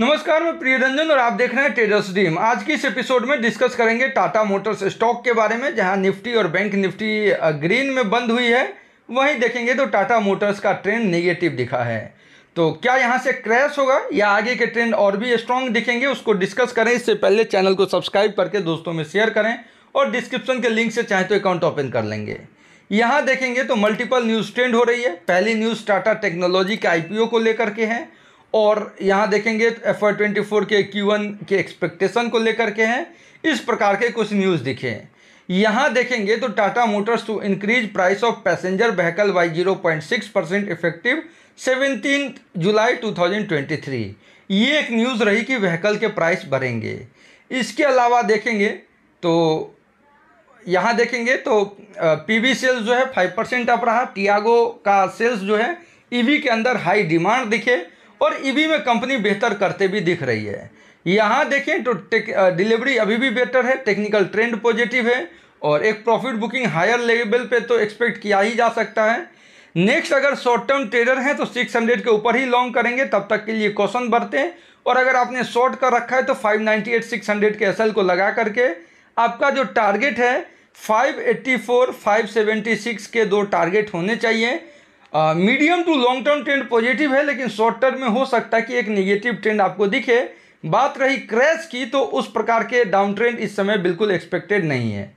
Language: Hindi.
नमस्कार मैं प्रिय रंजन और आप देख रहे हैं ट्रेडर्स डीम आज की इस एपिसोड में डिस्कस करेंगे टाटा मोटर्स स्टॉक के बारे में जहां निफ्टी और बैंक निफ्टी ग्रीन में बंद हुई है वहीं देखेंगे तो टाटा मोटर्स का ट्रेंड नेगेटिव दिखा है तो क्या यहां से क्रैश होगा या आगे के ट्रेंड और भी स्ट्रांग दिखेंगे उसको डिस्कस करें इससे पहले चैनल को सब्सक्राइब करके दोस्तों में शेयर करें और डिस्क्रिप्शन के लिंक से चाहे तो अकाउंट ओपन कर लेंगे यहाँ देखेंगे तो मल्टीपल न्यूज़ ट्रेंड हो रही है पहली न्यूज़ टाटा टेक्नोलॉजी के आई को लेकर के है और यहाँ देखेंगे तो एफ आई ट्वेंटी फोर के क्यू वन के एक्सपेक्टेशन को लेकर के हैं इस प्रकार के कुछ न्यूज़ दिखे हैं यहाँ देखेंगे तो Tata Motors to increase price of passenger vehicle by zero point six percent effective seventeen July two thousand twenty three ये एक न्यूज़ रही कि व्हीकल के प्राइस बढ़ेंगे इसके अलावा देखेंगे तो यहाँ देखेंगे तो पी वी सेल्स जो है फाइव परसेंट अप रहा टियागो का सेल्स जो है ई e के अंदर हाई डिमांड दिखे और ईवी में कंपनी बेहतर करते भी दिख रही है यहाँ देखें तो डिलीवरी अभी भी बेटर है टेक्निकल ट्रेंड पॉजिटिव है और एक प्रॉफिट बुकिंग हायर लेवल पे तो एक्सपेक्ट किया ही जा सकता है नेक्स्ट अगर शॉर्ट टर्म ट्रेडर हैं तो 600 के ऊपर ही लॉन्ग करेंगे तब तक के लिए कॉशन बरतें और अगर आपने शॉर्ट कर रखा है तो 598 600 के एल को लगा करके आपका जो टारगेट है 584 576 के दो टारगेट होने चाहिए medium to long term trend positive है लेकिन शॉर्ट टर्म में हो सकता है कि एक नेगेटिव ट्रेंड आपको दिखे बात रही क्रैश की तो उस प्रकार के डाउन ट्रेंड इस समय बिल्कुल एक्सपेक्टेड नहीं है